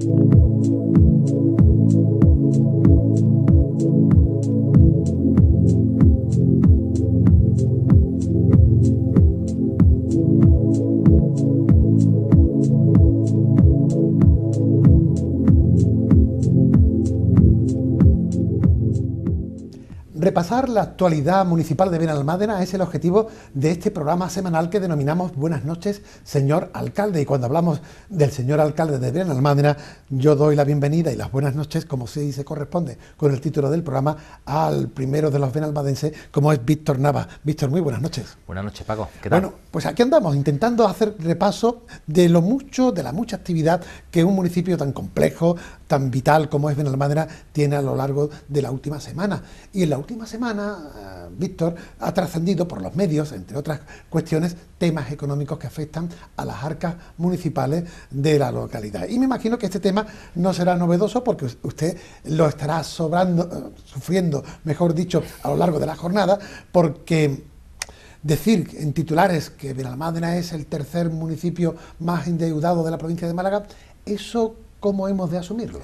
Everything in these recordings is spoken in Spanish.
Thank you. Repasar la actualidad municipal de Benalmádena es el objetivo de este programa semanal que denominamos Buenas noches, señor alcalde. Y cuando hablamos del señor alcalde de Benalmádena, yo doy la bienvenida y las buenas noches, como se se corresponde con el título del programa, al primero de los benalmadenses, como es Víctor Nava. Víctor, muy buenas noches. Buenas noches, Paco. ¿Qué tal? Pues aquí andamos, intentando hacer repaso de lo mucho, de la mucha actividad que un municipio tan complejo, tan vital como es Benalmádena, tiene a lo largo de la última semana. Y en la última semana, eh, Víctor, ha trascendido por los medios, entre otras cuestiones, temas económicos que afectan a las arcas municipales de la localidad. Y me imagino que este tema no será novedoso porque usted lo estará sobrando, eh, sufriendo, mejor dicho, a lo largo de la jornada, porque Decir en titulares que Benalmádena es el tercer municipio más endeudado de la provincia de Málaga, ¿eso cómo hemos de asumirlo?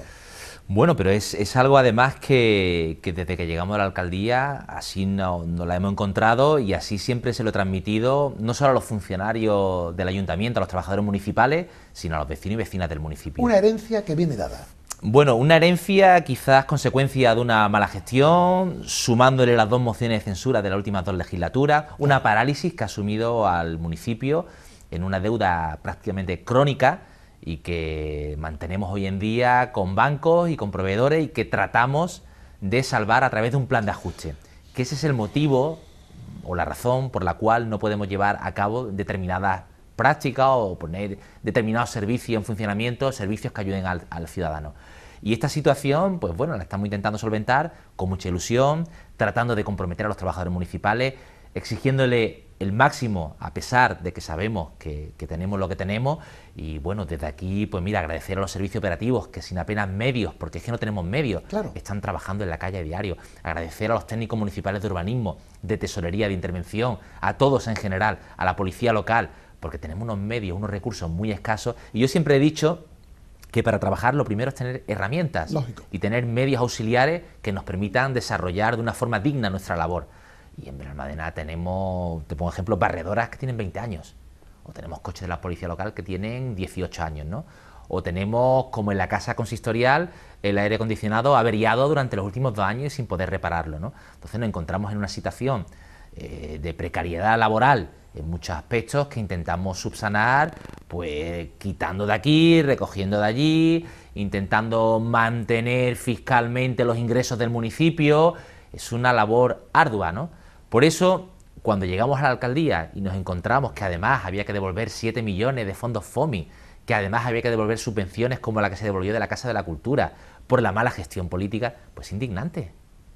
Bueno, pero es, algo además que, desde que llegamos a la alcaldía así nos no la hemos encontrado y así siempre se lo he transmitido no solo a los funcionarios del ayuntamiento, a los trabajadores municipales, sino a los vecinos y vecinas del municipio. Una herencia que viene dada. Bueno, una herencia quizás consecuencia de una mala gestión, sumándole las dos mociones de censura de las últimas dos legislaturas, una parálisis que ha asumido al municipio en una deuda prácticamente crónica y que mantenemos hoy en día con bancos y con proveedores y que tratamos de salvar a través de un plan de ajuste. Que ese es el motivo o la razón por la cual no podemos llevar a cabo determinadas práctica o poner determinados servicios en funcionamiento, servicios que ayuden al, ciudadano. Y esta situación, pues bueno, la estamos intentando solventar con mucha ilusión, tratando de comprometer a los trabajadores municipales, exigiéndole el máximo, a pesar de que sabemos que, tenemos lo que tenemos. Y bueno, desde aquí, pues mira, agradecer a los servicios operativos que sin apenas medios, porque es que no tenemos medios, están trabajando en la calle a diario. Agradecer a los técnicos municipales de urbanismo, de tesorería, de intervención, a todos en general, a la policía local, porque tenemos unos medios, unos recursos muy escasos. Y yo siempre he dicho que para trabajar lo primero es tener herramientas y tener medios auxiliares que nos permitan desarrollar de una forma digna nuestra labor. Y en Benalmádena tenemos, te pongo ejemplo, barredoras que tienen 20 años, o tenemos coches de la policía local que tienen 18 años, ¿no? O tenemos, como en la casa consistorial, el aire acondicionado averiado durante los últimos dos años sin poder repararlo, ¿no? Entonces nos encontramos en una situación eh, de precariedad laboral en muchos aspectos que intentamos subsanar, pues quitando de aquí, recogiendo de allí, intentando mantener fiscalmente los ingresos del municipio. Es una labor ardua, ¿no? Por eso, cuando llegamos a la alcaldía y nos encontramos que además había que devolver 7 millones de fondos FOMI, que además había que devolver subvenciones como la que se devolvió de la Casa de la Cultura por la mala gestión política, pues indignante,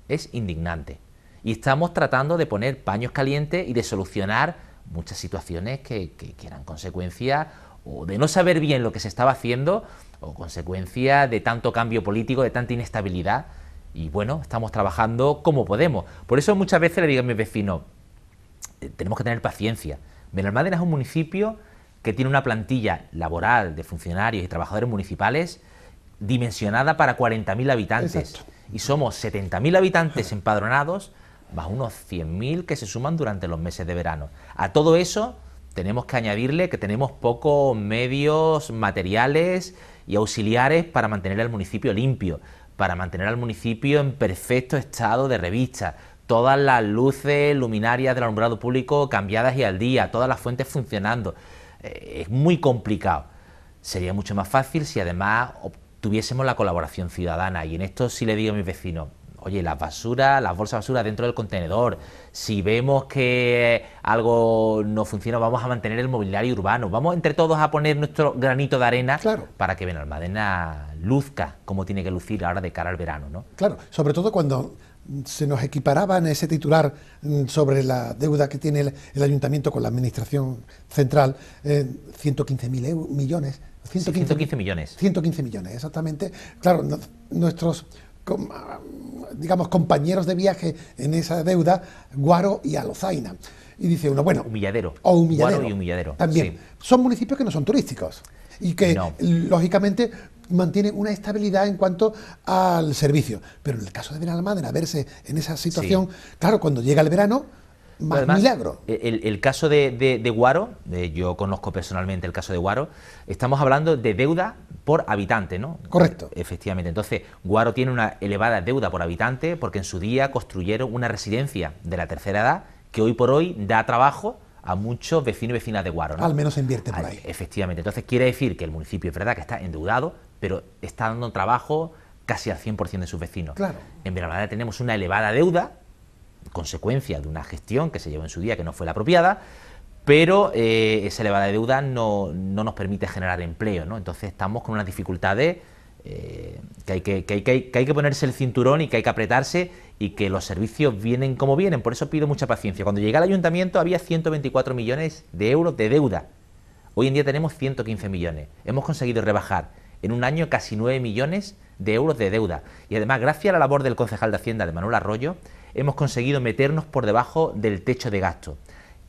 es indignante. Y estamos tratando de poner paños calientes y de solucionar muchas situaciones que, eran consecuencia o de no saber bien lo que se estaba haciendo o consecuencia de tanto cambio político, de tanta inestabilidad. Y bueno, estamos trabajando como podemos. Por eso muchas veces le digo a mis vecinos, eh, tenemos que tener paciencia. Benalmádena es un municipio que tiene una plantilla laboral de funcionarios y trabajadores municipales dimensionada para 40.000 habitantes. Y somos 70.000 habitantes empadronados más unos 100.000 que se suman durante los meses de verano. A todo eso tenemos que añadirle que tenemos pocos medios, materiales y auxiliares para mantener al municipio limpio, para mantener al municipio en perfecto estado de revista. Todas las luces luminarias del alumbrado público cambiadas y al día, todas las fuentes funcionando. Eh, es muy complicado. Sería mucho más fácil si además obtuviésemos la colaboración ciudadana. Y en esto sí le digo a mis vecinos, Oye, las basura, las bolsas de basura dentro del contenedor. Si vemos que algo no funciona, vamos a mantener el mobiliario urbano. Vamos entre todos a poner nuestro granito de arena para que Madena luzca como tiene que lucir ahora de cara al verano, ¿no? Claro, sobre todo cuando se nos equiparaba en ese titular mm, sobre la deuda que tiene el, ayuntamiento con la administración central, 115 eh, 115.000 millones. 115, millones. 115 millones, exactamente. Claro, nuestros Ah, digamos, compañeros de viaje en esa deuda, Guaro y Alozaina. Y dice uno, bueno. Humilladero. O Guaro y humilladero. También. Son municipios que no son turísticos y que, lógicamente, mantienen una estabilidad en cuanto al servicio. Pero en el caso de Benalmádena, verse en esa situación, claro, cuando llega el verano el, caso de, Guaro, yo conozco personalmente el caso de Guaro, estamos hablando de deuda por habitante, ¿no? Correcto. E, efectivamente. Entonces, Guaro tiene una elevada deuda por habitante porque en su día construyeron una residencia de la tercera edad que hoy por hoy da trabajo a muchos vecinos y vecinas de Guaro. Al menos se invierte por ahí. Efectivamente. Entonces, quiere decir que el municipio es verdad que está endeudado, pero está dando trabajo casi al 100% de sus vecinos. Claro. En verdad, tenemos una elevada deuda consecuencia de una gestión que se llevó en su día que no fue la apropiada, pero eh, esa elevada deuda no, nos permite generar empleo, Entonces estamos con unas dificultades eh, que, hay que, que, hay que, ponerse el cinturón y que hay que apretarse y que los servicios vienen como vienen, por eso pido mucha paciencia. Cuando llegué al ayuntamiento había 124 millones de euros de deuda, hoy en día tenemos 115 millones, hemos conseguido rebajar en un año casi 9 millones de euros de deuda y además gracias a la labor del concejal de Hacienda de Manuel Arroyo, hemos conseguido meternos por debajo del techo de gasto,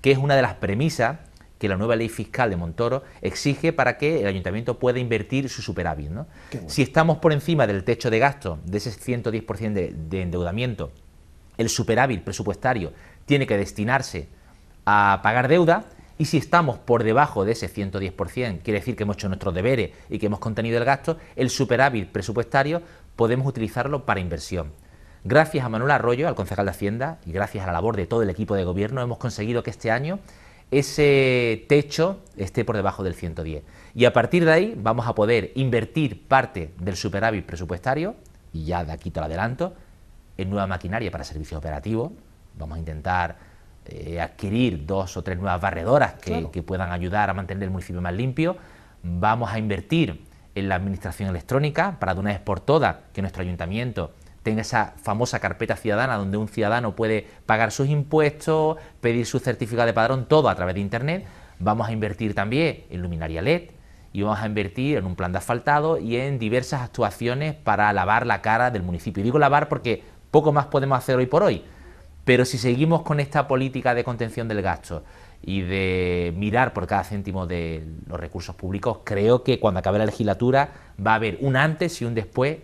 que es una de las premisas que la nueva ley fiscal de Montoro exige para que el ayuntamiento pueda invertir su superávit. Si estamos por encima del techo de gasto, de ese 110% de, de endeudamiento, el superávit presupuestario tiene que destinarse a pagar deuda, y si estamos por debajo de ese 110%, quiere decir que hemos hecho nuestros deberes y que hemos contenido el gasto, el superávit presupuestario podemos utilizarlo para inversión. Gracias a Manuel Arroyo, al concejal de Hacienda, y gracias a la labor de todo el equipo de gobierno, hemos conseguido que este año ese techo esté por debajo del 110. Y a partir de ahí vamos a poder invertir parte del superávit presupuestario, y ya de aquí te adelanto, en nueva maquinaria para servicios operativos. Vamos a intentar eh, adquirir dos o tres nuevas barredoras que, que puedan ayudar a mantener el municipio más limpio. Vamos a invertir en la administración electrónica para de una vez por todas que nuestro ayuntamiento tenga esa famosa carpeta ciudadana donde un ciudadano puede pagar sus impuestos, pedir su certificado de padrón, todo a través de Internet. Vamos a invertir también en luminaria LED y vamos a invertir en un plan de asfaltado y en diversas actuaciones para lavar la cara del municipio. Y digo lavar porque poco más podemos hacer hoy por hoy, pero si seguimos con esta política de contención del gasto y de mirar por cada céntimo de los recursos públicos, creo que cuando acabe la legislatura va a haber un antes y un después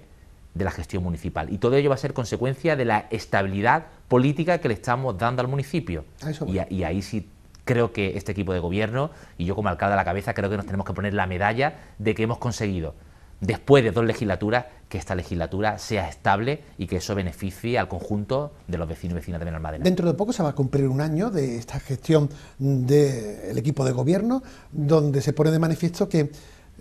de la gestión municipal. Y todo ello va a ser consecuencia de la estabilidad política que le estamos dando al municipio. Y, ahí sí creo que este equipo de gobierno, y yo como alcalde a la cabeza, creo que nos tenemos que poner la medalla de que hemos conseguido, después de dos legislaturas, que esta legislatura sea estable y que eso beneficie al conjunto de los vecinos y vecinas de Benalmádena. Dentro de poco se va a cumplir un año de esta gestión del equipo de gobierno, donde se pone de manifiesto que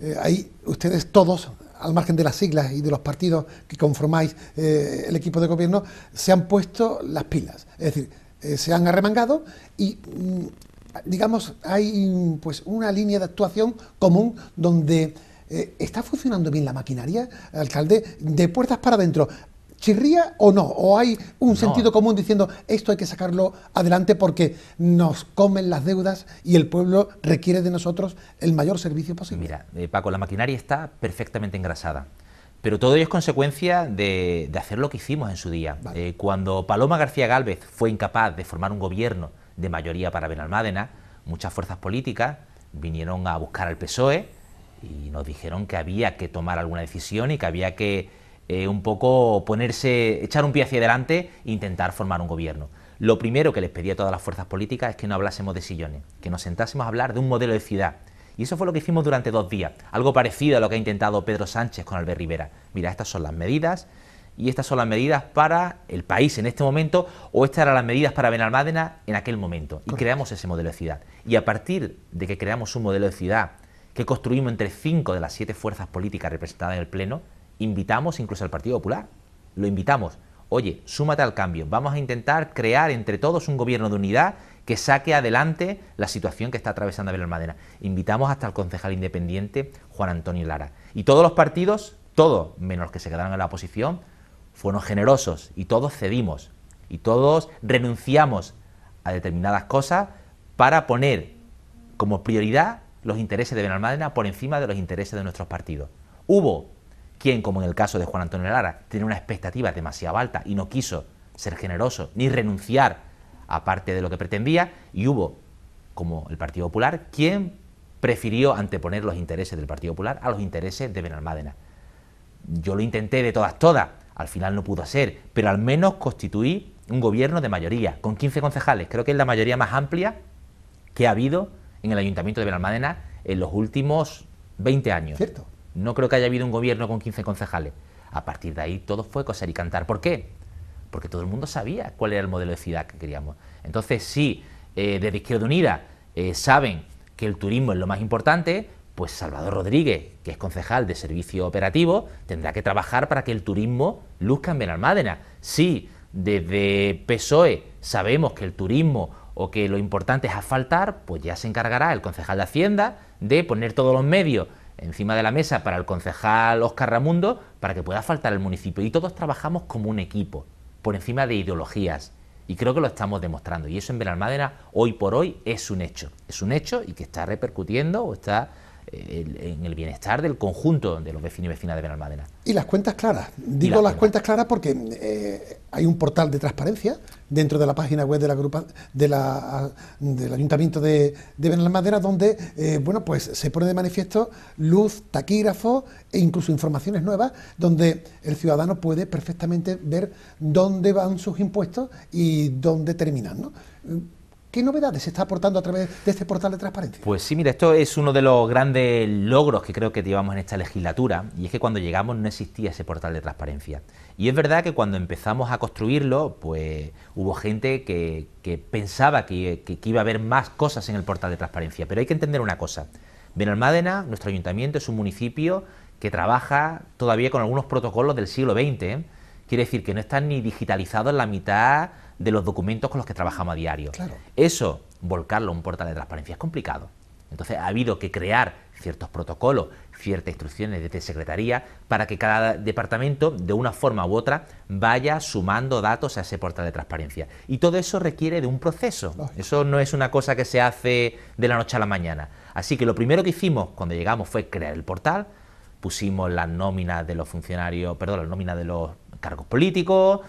hay eh, ahí ustedes todos al margen de las siglas y de los partidos que conformáis eh, el equipo de gobierno, se han puesto las pilas. Es decir, eh, se han arremangado y, mm, digamos, hay pues una línea de actuación común donde... Eh, ¿Está funcionando bien la maquinaria, alcalde? De puertas para adentro, ¿Chirría o no? ¿O hay un sentido común diciendo esto hay que sacarlo adelante porque nos comen las deudas y el pueblo requiere de nosotros el mayor servicio posible? Mira, eh, Paco, la maquinaria está perfectamente engrasada. Pero todo ello es consecuencia de, hacer lo que hicimos en su día. Eh, cuando Paloma García Gálvez fue incapaz de formar un gobierno de mayoría para Benalmádena, muchas fuerzas políticas vinieron a buscar al PSOE y nos dijeron que había que tomar alguna decisión y que había que eh, un poco ponerse, echar un pie hacia adelante e intentar formar un gobierno. Lo primero que les pedí a todas las fuerzas políticas es que no hablásemos de sillones, que nos sentásemos a hablar de un modelo de ciudad. Y eso fue lo que hicimos durante dos días, algo parecido a lo que ha intentado Pedro Sánchez con Albert Rivera. Mira, estas son las medidas y estas son las medidas para el país en este momento o estas eran las medidas para Benalmádena en aquel momento. Y creamos ese modelo de ciudad. Y a partir de que creamos un modelo de ciudad que construimos entre cinco de las siete fuerzas políticas representadas en el Pleno, invitamos incluso al Partido Popular, lo invitamos. Oye, súmate al cambio, vamos a intentar crear entre todos un gobierno de unidad que saque adelante la situación que está atravesando a Invitamos hasta el concejal independiente Juan Antonio Lara. Y todos los partidos, todos, menos que se quedaron en la oposición, fueron generosos y todos cedimos y todos renunciamos a determinadas cosas para poner como prioridad los intereses de Benalmádena por encima de los intereses de nuestros partidos. Hubo quien, como en el caso de Juan Antonio Lara, tenía una expectativa demasiado alta y no quiso ser generoso ni renunciar a parte de lo que pretendía, y hubo, como el Partido Popular, quien prefirió anteponer los intereses del Partido Popular a los intereses de Benalmádena. Yo lo intenté de todas, todas, al final no pudo ser, pero al menos constituí un gobierno de mayoría, con 15 concejales, creo que es la mayoría más amplia que ha habido en el Ayuntamiento de Benalmádena en los últimos 20 años. Cierto. No creo que haya habido un gobierno con 15 concejales. A partir de ahí todo fue coser y cantar. ¿Por qué? Porque todo el mundo sabía cuál era el modelo de ciudad que queríamos. Entonces, si eh, desde Izquierda Unida eh, saben que el turismo es lo más importante, pues Salvador Rodríguez, que es concejal de servicio operativo, tendrá que trabajar para que el turismo luzca en Benalmádena. Si desde PSOE sabemos que el turismo o que lo importante es asfaltar, pues ya se encargará el concejal de Hacienda de poner todos los medios encima de la mesa para el concejal Óscar Ramundo para que pueda faltar el municipio. Y todos trabajamos como un equipo, por encima de ideologías. Y creo que lo estamos demostrando. Y eso en Benalmádena hoy por hoy es un hecho. Es un hecho y que está repercutiendo o está en el bienestar del conjunto de los vecinos y vecinas de Benalmádena. Y las cuentas claras. Digo las, cuentas. claras porque eh, hay un portal de transparencia dentro de la página web de la del Ayuntamiento de, de Benalmádena donde eh, bueno, pues se pone de manifiesto luz, taquígrafo e incluso informaciones nuevas donde el ciudadano puede perfectamente ver dónde van sus impuestos y dónde terminan. ¿no? ¿Qué novedades se está aportando a través de este portal de transparencia? Pues sí, mira, esto es uno de los grandes logros que creo que llevamos en esta legislatura, y es que cuando llegamos no existía ese portal de transparencia. Y es verdad que cuando empezamos a construirlo, pues hubo gente que, pensaba que, iba a haber más cosas en el portal de transparencia, pero hay que entender una cosa. Benalmádena, nuestro ayuntamiento, es un municipio que trabaja todavía con algunos protocolos del siglo XX, ¿eh? quiere decir que no están ni digitalizados la mitad de los documentos con los que trabajamos a diario. Eso, volcarlo a un portal de transparencia es complicado. Entonces ha habido que crear ciertos protocolos, ciertas instrucciones desde secretaría para que cada departamento, de una forma u otra, vaya sumando datos a ese portal de transparencia. Y todo eso requiere de un proceso. Eso no es una cosa que se hace de la noche a la mañana. Así que lo primero que hicimos cuando llegamos fue crear el portal, pusimos las nóminas de los funcionarios, perdón, las nóminas de los cargos políticos,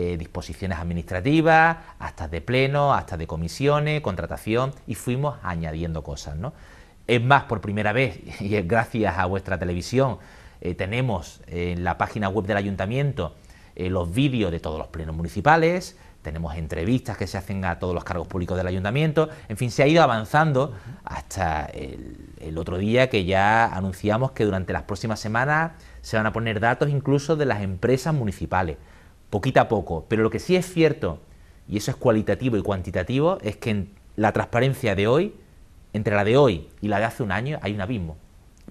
eh, disposiciones administrativas, hasta de pleno, hasta de comisiones, contratación y fuimos añadiendo cosas. Es más, por primera vez, y es gracias a vuestra televisión, eh, tenemos en la página web del ayuntamiento eh, los vídeos de todos los plenos municipales, tenemos entrevistas que se hacen a todos los cargos públicos del ayuntamiento, en fin, se ha ido avanzando hasta el, otro día que ya anunciamos que durante las próximas semanas se van a poner datos incluso de las empresas municipales poquito a poco. Pero lo que sí es cierto, y eso es cualitativo y cuantitativo, es que en la transparencia de hoy, entre la de hoy y la de hace un año, hay un abismo.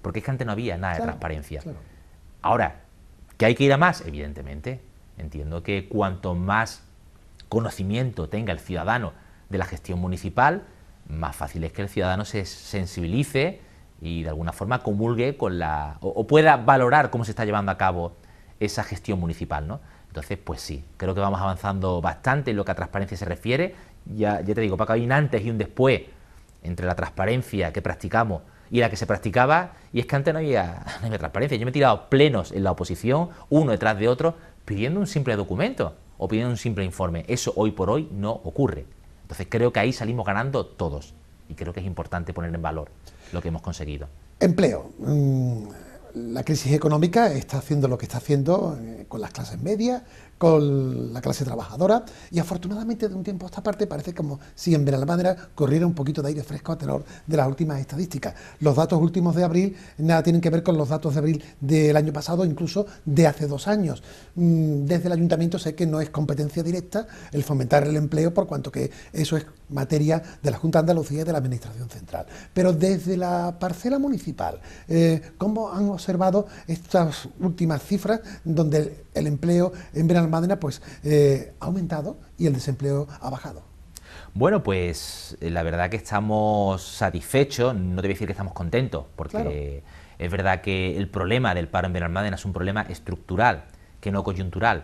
Porque es que antes no había nada de transparencia. Ahora, ¿que hay que ir a más? Evidentemente. Entiendo que cuanto más conocimiento tenga el ciudadano de la gestión municipal, más fácil es que el ciudadano se sensibilice y de alguna forma comulgue con la o, o pueda valorar cómo se está llevando a cabo esa gestión municipal, ¿no? Entonces, pues sí, creo que vamos avanzando bastante en lo que a transparencia se refiere. Ya, ya te digo, para hay un antes y un después entre la transparencia que practicamos y la que se practicaba, y es que antes no había, transparencia. Yo me he tirado plenos en la oposición, uno detrás de otro, pidiendo un simple documento o pidiendo un simple informe. Eso hoy por hoy no ocurre. Entonces creo que ahí salimos ganando todos, y creo que es importante poner en valor lo que hemos conseguido. Empleo. Mm, la crisis económica está haciendo lo que está haciendo eh, con las clases medias, con la clase trabajadora y afortunadamente de un tiempo a esta parte parece como si en madera corriera un poquito de aire fresco a tenor de las últimas estadísticas. Los datos últimos de abril nada tienen que ver con los datos de abril del año pasado, incluso de hace dos años. Mm, desde el ayuntamiento sé que no es competencia directa el fomentar el empleo por cuanto que eso es materia de la Junta de Andalucía y de la Administración Central. Pero desde la parcela municipal, eh, ¿cómo han observado estas últimas cifras donde el empleo en Benalmádena pues, eh, ha aumentado y el desempleo ha bajado. Bueno, pues eh, la verdad que estamos satisfechos, no te voy a decir que estamos contentos, porque es verdad que el problema del paro en Benalmádena es un problema estructural que no coyuntural.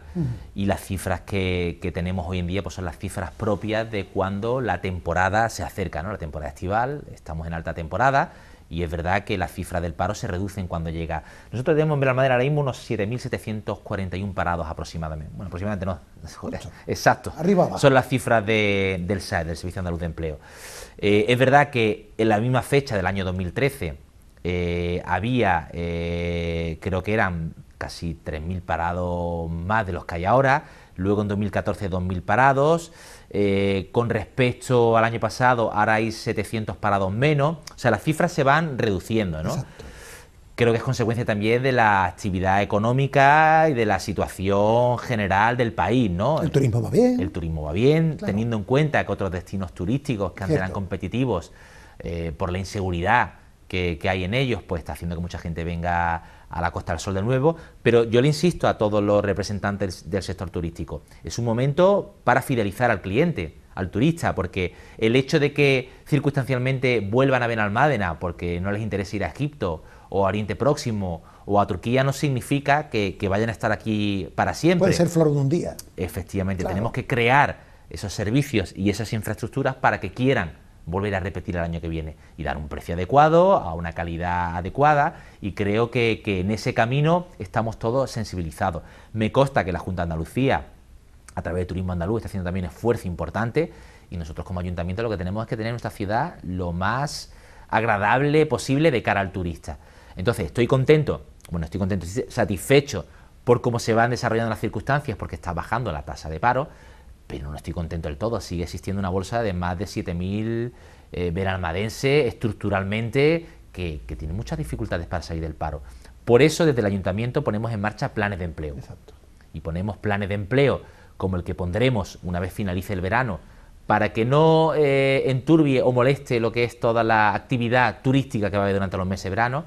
Y las cifras que, tenemos hoy en día pues son las cifras propias de cuando la temporada se acerca, ¿no? la temporada estival, estamos en alta temporada y es verdad que las cifras del paro se reducen cuando llega. Nosotros tenemos en madera ahora mismo unos 7.741 parados aproximadamente. Bueno, aproximadamente no. exacto. Arriba Son las cifras del SAE, del Servicio Andaluz de Empleo. Eh, es verdad que en la misma fecha del año 2013 eh, había, eh, creo que eran casi 3.000 parados más de los que hay ahora. Luego en 2014 2.000 parados. Eh, con respecto al año pasado, ahora hay 700 parados menos. O sea, las cifras se van reduciendo, ¿no? Creo que es consecuencia también de la actividad económica y de la situación general del país, ¿no? El turismo va bien. El turismo va bien, teniendo en cuenta que otros destinos turísticos que antes eran competitivos eh, por la inseguridad que, que hay en ellos, pues está haciendo que mucha gente venga a la Costa del Sol de nuevo, pero yo le insisto a todos los representantes del sector turístico, es un momento para fidelizar al cliente, al turista, porque el hecho de que circunstancialmente vuelvan a Benalmádena porque no les interesa ir a Egipto o a Oriente Próximo o a Turquía no significa que, vayan a estar aquí para siempre. Puede ser flor de un día. Efectivamente, tenemos que crear esos servicios y esas infraestructuras para que quieran volver a repetir el año que viene y dar un precio adecuado, a una calidad adecuada y creo que, en ese camino estamos todos sensibilizados. Me consta que la Junta de Andalucía, a través de Turismo Andaluz, está haciendo también esfuerzo importante y nosotros como ayuntamiento lo que tenemos es que tener nuestra ciudad lo más agradable posible de cara al turista. Entonces, estoy contento, bueno, estoy contento, satisfecho por cómo se van desarrollando las circunstancias, porque está bajando la tasa de paro, pero no estoy contento del todo. Sigue existiendo una bolsa de más de 7.000 eh, estructuralmente que, tiene muchas dificultades para salir del paro. Por eso desde el ayuntamiento ponemos en marcha planes de empleo. Exacto. Y ponemos planes de empleo como el que pondremos una vez finalice el verano para que no eh, enturbie o moleste lo que es toda la actividad turística que va a haber durante los meses de verano,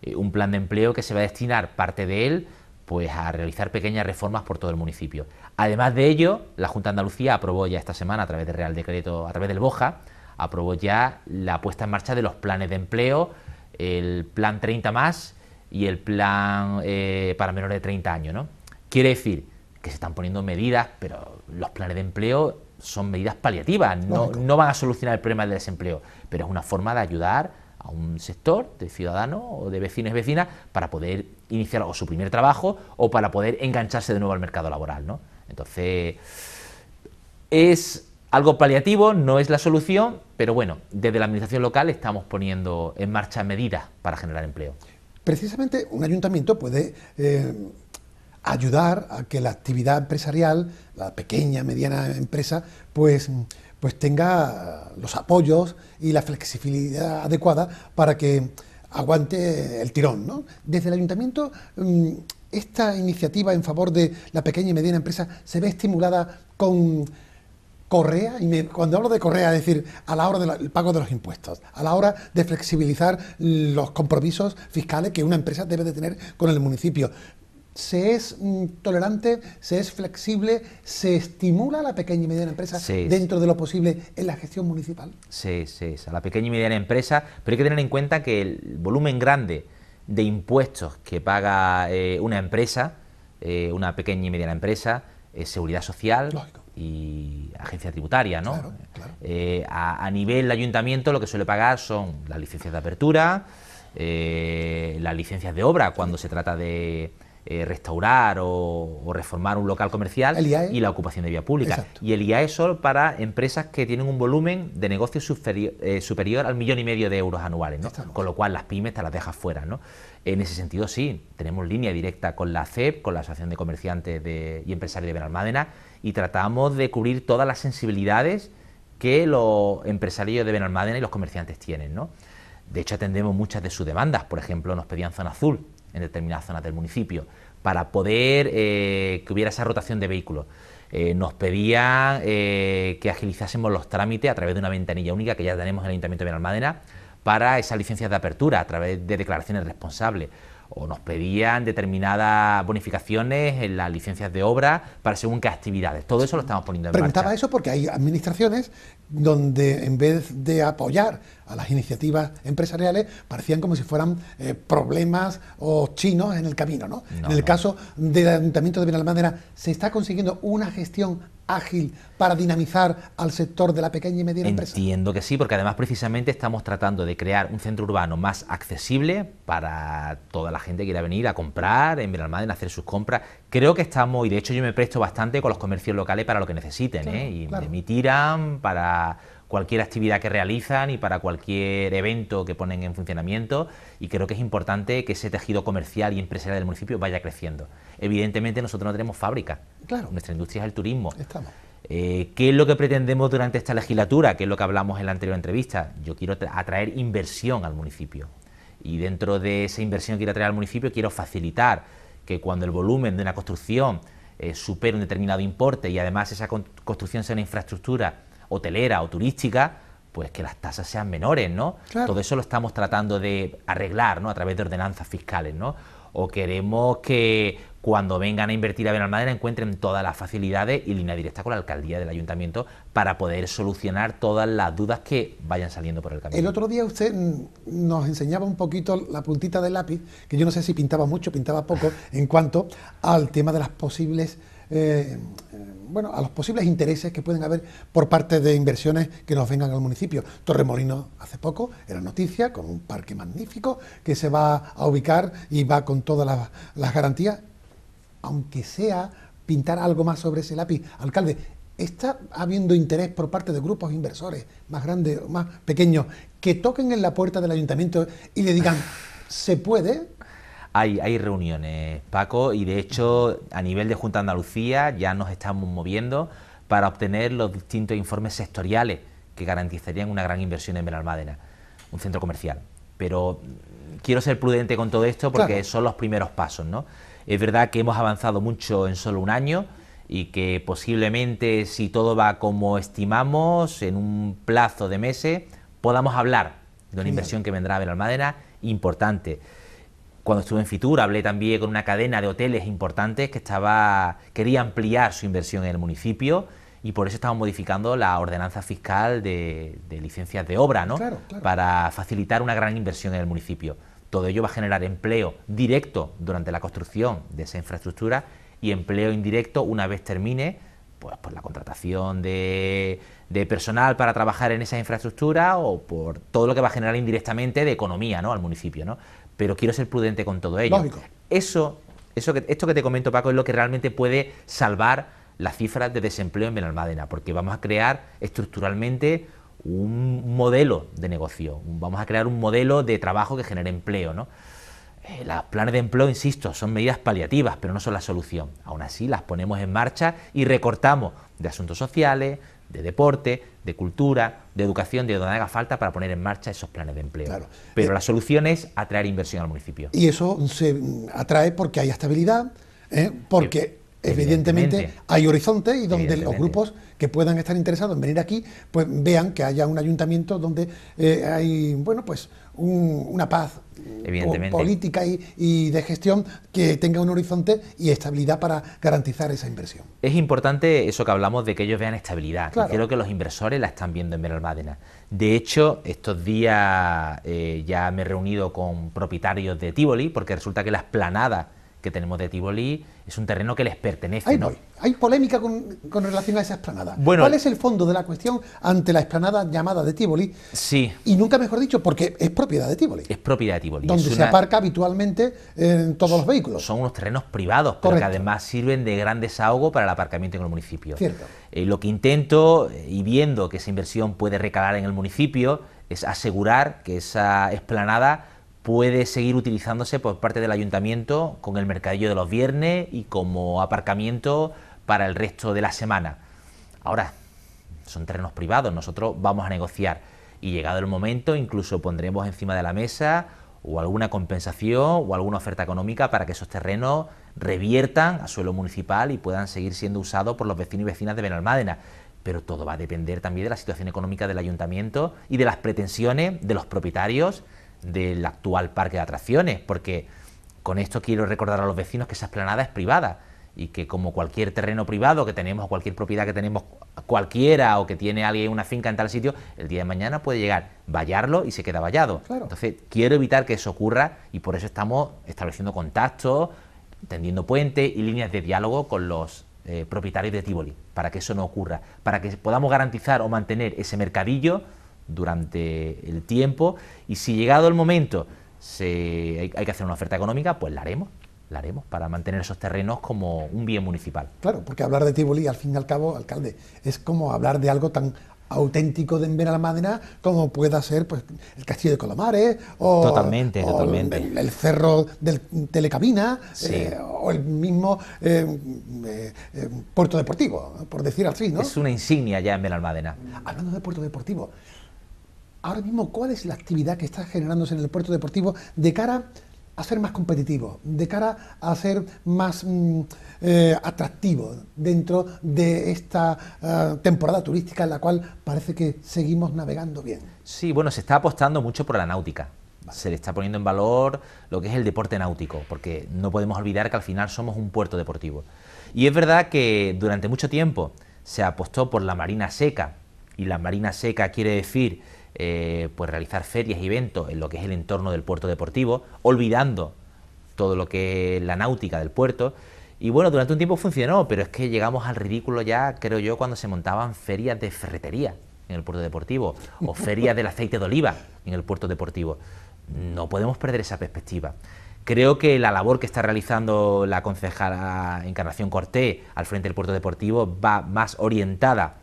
eh, un plan de empleo que se va a destinar parte de él pues a realizar pequeñas reformas por todo el municipio. Además de ello, la Junta de Andalucía aprobó ya esta semana, a través del Real Decreto, a través del BOJA, aprobó ya la puesta en marcha de los planes de empleo, el plan 30 más y el plan eh, para menores de 30 años. ¿no? Quiere decir que se están poniendo medidas, pero los planes de empleo son medidas paliativas, no, no van a solucionar el problema del desempleo, pero es una forma de ayudar a un sector de ciudadanos o de vecinos y vecinas para poder iniciar o su primer trabajo o para poder engancharse de nuevo al mercado laboral. Entonces, es algo paliativo, no es la solución, pero bueno, desde la Administración local estamos poniendo en marcha medidas para generar empleo. Precisamente un ayuntamiento puede eh, ayudar a que la actividad empresarial, la pequeña, mediana empresa, pues pues tenga los apoyos y la flexibilidad adecuada para que aguante el tirón. Desde el ayuntamiento, mm, esta iniciativa en favor de la pequeña y mediana empresa se ve estimulada con correa, y cuando hablo de correa, es decir, a la hora del pago de los impuestos, a la hora de flexibilizar los compromisos fiscales que una empresa debe de tener con el municipio, se es mm, tolerante, se es flexible, se estimula a la pequeña y mediana empresa dentro de lo posible en la gestión municipal. Sí, sí, a la pequeña y mediana empresa, pero hay que tener en cuenta que el volumen grande de impuestos que paga eh, una empresa, eh, una pequeña y mediana empresa, es seguridad social. y agencia tributaria, ¿no? Eh, a, nivel nivel ayuntamiento lo que suele pagar son las licencias de apertura, las licencias de obra cuando se trata de, eh, restaurar o, reformar un local comercial e. y la ocupación de vía pública. Y el IAE solo para empresas que tienen un volumen de negocio eh, superior, al millón y medio de euros anuales, con lo cual las pymes te las dejas fuera. ¿no? En ese sentido, sí, tenemos línea directa con la CEP, con la Asociación de Comerciantes y Empresarios de Benalmádena, y tratamos de cubrir todas las sensibilidades que los empresarios de Benalmádena y los comerciantes tienen. De hecho, atendemos muchas de sus demandas. Por ejemplo, nos pedían zona azul en determinadas zonas del municipio, para poder eh, que hubiera esa rotación de vehículos. Eh, nos pedían eh, que agilizásemos los trámites a través de una ventanilla única que ya tenemos en el Ayuntamiento de Benalmádena para esas licencias de apertura a través de declaraciones responsables o nos pedían determinadas bonificaciones en las licencias de obra para según qué actividades. Todo eso lo estamos poniendo en marcha. Preguntaba eso porque hay administraciones donde en vez de apoyar a las iniciativas empresariales parecían como si fueran eh, problemas o chinos en el camino. ¿no? en el caso del Ayuntamiento de Benalmádena, ¿se está consiguiendo una gestión ágil para dinamizar al sector de la pequeña y mediana empresa? Entiendo que sí, porque además precisamente estamos tratando de crear un centro urbano más accesible para toda la gente que quiera venir a comprar en a hacer sus compras. Creo que estamos, y de hecho yo me presto bastante con los comercios locales para lo que necesiten, ¿eh? y me tiran para cualquier actividad que realizan y para cualquier evento que ponen en funcionamiento y creo que es importante que ese tejido comercial y empresarial del municipio vaya creciendo. Evidentemente nosotros no tenemos fábrica, nuestra industria es el turismo. Eh, ¿Qué es lo que pretendemos durante esta legislatura? ...¿qué es lo que hablamos en la anterior entrevista. Yo quiero atraer inversión al municipio y dentro de esa inversión que quiero atraer al municipio quiero facilitar que cuando el volumen de una construcción eh, supere un determinado importe y además esa construcción sea una infraestructura hotelera o turística, pues que las tasas sean menores, ¿no? Todo eso lo estamos tratando de arreglar, ¿no? A través de ordenanzas fiscales, ¿no? O queremos que cuando vengan a invertir a Benalmádena encuentren todas las facilidades y línea directa con la alcaldía del ayuntamiento para poder solucionar todas las dudas que vayan saliendo por el camino. El otro día usted mm, nos enseñaba un poquito la puntita del lápiz, que yo no sé si pintaba mucho, pintaba poco, en cuanto al tema de las posibles eh, bueno, a los posibles intereses que pueden haber por parte de inversiones que nos vengan al municipio. Torremolinos hace poco era noticia con un parque magnífico que se va a ubicar y va con todas las, las garantías, aunque sea pintar algo más sobre ese lápiz. Alcalde, está habiendo interés por parte de grupos inversores más grandes o más pequeños que toquen en la puerta del ayuntamiento y le digan, ¿se puede? Hay, reuniones, Paco, y de hecho a nivel de Junta Andalucía ya nos estamos moviendo para obtener los distintos informes sectoriales que garantizarían una gran inversión en Veralmádena, un centro comercial. Pero quiero ser prudente con todo esto porque son los primeros pasos, Es verdad que hemos avanzado mucho en solo un año y que posiblemente si todo va como estimamos, en un plazo de meses, podamos hablar de una inversión que vendrá a Benalmádena importante. Cuando estuve en Fitur hablé también con una cadena de hoteles importantes que estaba quería ampliar su inversión en el municipio y por eso estamos modificando la ordenanza fiscal de, licencias de obra, ¿no? Para facilitar una gran inversión en el municipio. Todo ello va a generar empleo directo durante la construcción de esa infraestructura y empleo indirecto una vez termine pues por la contratación de, personal para trabajar en esa infraestructura o por todo lo que va a generar indirectamente de economía al municipio. ¿no? Pero quiero ser prudente con todo ello. Eso, eso que, esto que te comento, Paco, es lo que realmente puede salvar las cifras de desempleo en Benalmádena, porque vamos a crear estructuralmente un modelo de negocio, vamos a crear un modelo de trabajo que genere empleo. ¿no? Eh, los planes de empleo, insisto, son medidas paliativas, pero no son la solución. Aún así, las ponemos en marcha y recortamos de asuntos sociales, de deporte, de cultura, de educación, de donde haga falta para poner en marcha esos planes de empleo. Pero eh, la solución es atraer inversión al municipio. Y eso se atrae porque hay estabilidad, ¿eh? porque evidentemente, hay horizontes y donde los grupos que puedan estar interesados en venir aquí, pues vean que haya un ayuntamiento donde hay, bueno, pues una paz, Evidentemente. política y, de gestión que tenga un horizonte y estabilidad para garantizar esa inversión. Es importante eso que hablamos de que ellos vean estabilidad. creo que los inversores la están viendo en Benalmádena. De hecho, estos días eh, ya me he reunido con propietarios de Tivoli porque resulta que la planadas que tenemos de Tivoli es un terreno que les pertenece. ¿no? Hay polémica con, relación a esa explanada. ¿Cuál es el fondo de la cuestión ante la explanada llamada de Tivoli? Sí. Y nunca mejor dicho, porque es propiedad de Tivoli. Es propiedad de Tivoli. Donde se aparca habitualmente en todos los vehículos. Son unos terrenos privados, porque además sirven de gran desahogo para el aparcamiento en el municipio. Cierto. Eh, lo que intento, eh, y viendo que esa inversión puede recalar en el municipio, es asegurar que esa explanada puede seguir utilizándose por parte del ayuntamiento con el mercadillo de los viernes y como aparcamiento para el resto de la semana. Ahora, son terrenos privados, nosotros vamos a negociar y llegado el momento incluso pondremos encima de la mesa o alguna compensación o alguna oferta económica para que esos terrenos reviertan a suelo municipal y puedan seguir siendo usados por los vecinos y vecinas de Benalmádena. Pero todo va a depender también de la situación económica del ayuntamiento y de las pretensiones de los propietarios del actual parque de atracciones, porque con esto quiero recordar a los vecinos que esa explanada es privada y que como cualquier terreno privado que tenemos, o cualquier propiedad que tenemos cualquiera o que tiene alguien una finca en tal sitio, el día de mañana puede llegar vallarlo y se queda vallado. Entonces, quiero evitar que eso ocurra y por eso estamos estableciendo contactos, tendiendo puentes y líneas de diálogo con los eh, propietarios de Tivoli, para que eso no ocurra, para que podamos garantizar o mantener ese mercadillo durante el tiempo y si llegado el momento se, hay, que hacer una oferta económica, pues la haremos, la haremos para mantener esos terrenos como un bien municipal. Claro, porque hablar de Tivoli al fin y al cabo, alcalde, es como hablar de algo tan auténtico de Enveralmádena... como pueda ser pues el castillo de Colomares o, totalmente, totalmente. El, cerro del Telecabina eh, o el mismo eh, eh, puerto deportivo por decir así no es una insignia ya en almadena hablando de puerto deportivo ahora mismo cuál es la actividad que está generándose en el puerto deportivo de cara a ser más competitivo, de cara a ser más mm, eh, atractivo dentro de esta eh, temporada turística en la cual parece que seguimos navegando bien. Sí, bueno, se está apostando mucho por la náutica. Se le está poniendo en valor lo que es el deporte náutico, porque no podemos olvidar que al final somos un puerto deportivo. Y es verdad que durante mucho tiempo se apostó por la marina seca, y la marina seca quiere decir eh, pues realizar ferias y eventos en lo que es el entorno del puerto deportivo, olvidando todo lo que es la náutica del puerto. Y bueno, durante un tiempo funcionó, pero es que llegamos al ridículo ya, creo yo, cuando se montaban ferias de ferretería en el puerto deportivo o ferias del aceite de oliva en el puerto deportivo. No podemos perder esa perspectiva. Creo que la labor que está realizando la concejala Encarnación Cortés al frente del puerto deportivo va más orientada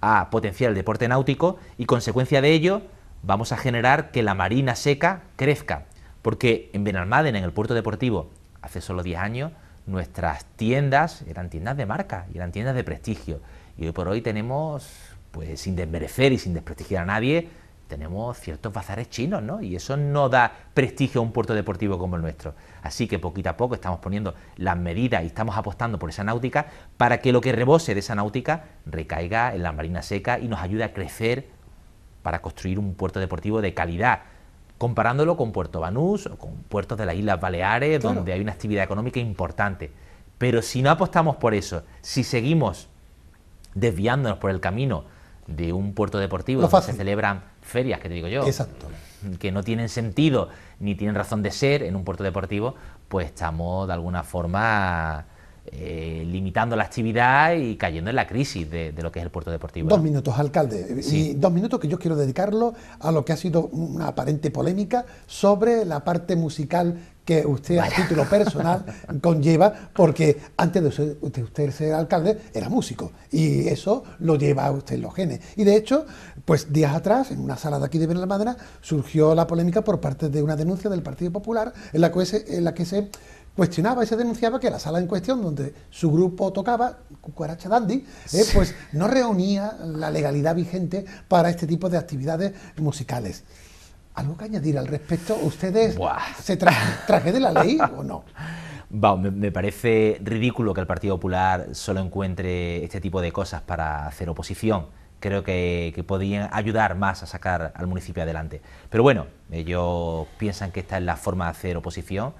a potenciar el deporte náutico y consecuencia de ello vamos a generar que la marina seca crezca, porque en Benalmádena, en el puerto deportivo, hace solo 10 años, nuestras tiendas eran tiendas de marca y eran tiendas de prestigio. Y hoy por hoy tenemos, pues sin desmerecer y sin desprestigiar a nadie, tenemos ciertos bazares chinos, ¿no? Y eso no da prestigio a un puerto deportivo como el nuestro. Así que poquito a poco estamos poniendo las medidas y estamos apostando por esa náutica para que lo que rebose de esa náutica recaiga en la marina seca y nos ayude a crecer para construir un puerto deportivo de calidad, comparándolo con Puerto Banús o con puertos de las Islas Baleares, donde hay una actividad económica importante. Pero si no apostamos por eso, si seguimos desviándonos por el camino de un puerto deportivo donde se celebran ferias, que te digo yo, Exacto que no tienen sentido ni tienen razón de ser en un puerto deportivo, pues estamos de alguna forma eh, limitando la actividad y cayendo en la crisis de, lo que es el puerto deportivo. Dos minutos, alcalde. dos minutos que yo quiero dedicarlo a lo que ha sido una aparente polémica sobre la parte musical que usted a título personal conlleva, porque antes de usted, ser alcalde era músico y eso lo lleva a usted en los genes. Y de hecho, pues días atrás, en una sala de aquí de Benalmádena, surgió la polémica por parte de una denuncia del Partido Popular en la que se, cuestionaba y se denunciaba que la sala en cuestión donde su grupo tocaba, Cucaracha Dandy, eh, pues no reunía la legalidad vigente para este tipo de actividades musicales. ¿Algo que añadir al respecto? ¿Ustedes se traje de la ley o no? me, parece ridículo que el Partido Popular solo encuentre este tipo de cosas para hacer oposición. Creo que, que podían ayudar más a sacar al municipio adelante. Pero bueno, ellos piensan que esta es la forma de hacer oposición.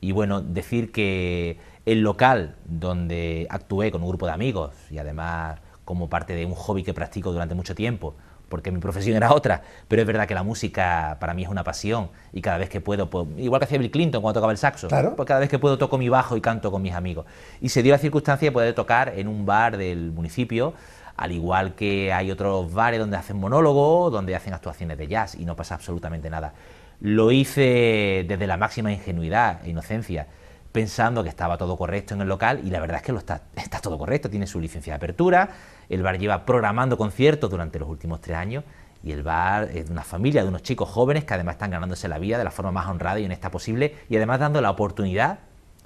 Y bueno, decir que el local donde actué con un grupo de amigos y además como parte de un hobby que practico durante mucho tiempo, porque mi profesión era otra, pero es verdad que la música para mí es una pasión y cada vez que puedo, pues, igual que hacía Bill Clinton cuando tocaba el saxo, porque cada vez que puedo toco mi bajo y canto con mis amigos. Y se dio la circunstancia de poder tocar en un bar del municipio, al igual que hay otros bares donde hacen monólogo, donde hacen actuaciones de jazz y no pasa absolutamente nada. Lo hice desde la máxima ingenuidad e inocencia pensando que estaba todo correcto en el local y la verdad es que lo está, está todo correcto, tiene su licencia de apertura, el bar lleva programando conciertos durante los últimos tres años y el bar es de una familia, de unos chicos jóvenes que además están ganándose la vida de la forma más honrada y honesta posible y además dando la oportunidad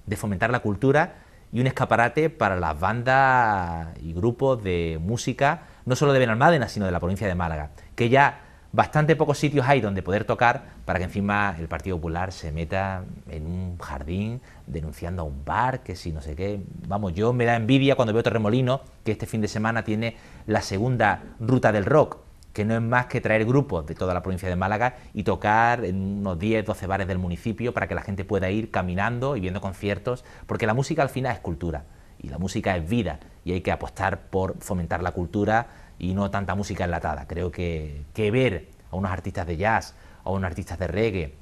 de fomentar la cultura y un escaparate para las bandas y grupos de música, no solo de Benalmádena, sino de la provincia de Málaga, que ya bastante pocos sitios hay donde poder tocar para que encima el Partido Popular se meta en un jardín denunciando a un bar, que si no sé qué. Vamos, yo me da envidia cuando veo Torremolino, que este fin de semana tiene la segunda ruta del rock, que no es más que traer grupos de toda la provincia de Málaga y tocar en unos 10, 12 bares del municipio para que la gente pueda ir caminando y viendo conciertos, porque la música al final es cultura y la música es vida y hay que apostar por fomentar la cultura y no tanta música enlatada. Creo que, que ver a unos artistas de jazz, a unos artistas de reggae,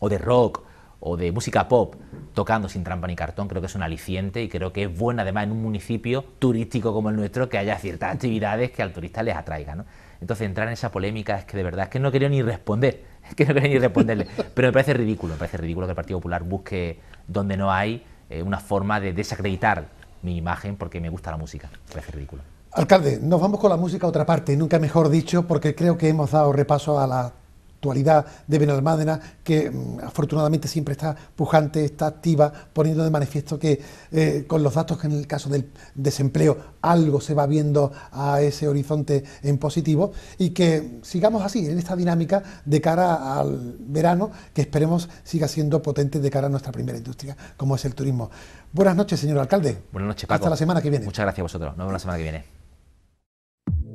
o de rock, o de música pop, tocando sin trampa ni cartón, creo que es un aliciente y creo que es bueno además en un municipio turístico como el nuestro que haya ciertas actividades que al turista les atraiga. Entonces entrar en esa polémica es que de verdad es que no quería ni responder, es que no quería ni responderle, pero me parece ridículo, me parece ridículo que el Partido Popular busque donde no hay eh, una forma de desacreditar mi imagen porque me gusta la música, me parece ridículo. Alcalde, nos vamos con la música a otra parte, nunca mejor dicho, porque creo que hemos dado repaso a la actualidad de Benalmádena, que mm, afortunadamente siempre está pujante, está activa, poniendo de manifiesto que eh, con los datos que en el caso del desempleo algo se va viendo a ese horizonte en positivo y que sigamos así, en esta dinámica de cara al verano, que esperemos siga siendo potente de cara a nuestra primera industria, como es el turismo. Buenas noches, señor alcalde. Buenas noches, Paco. Hasta la semana que viene. Muchas gracias a vosotros. Nos vemos la semana que viene.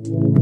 Thank you.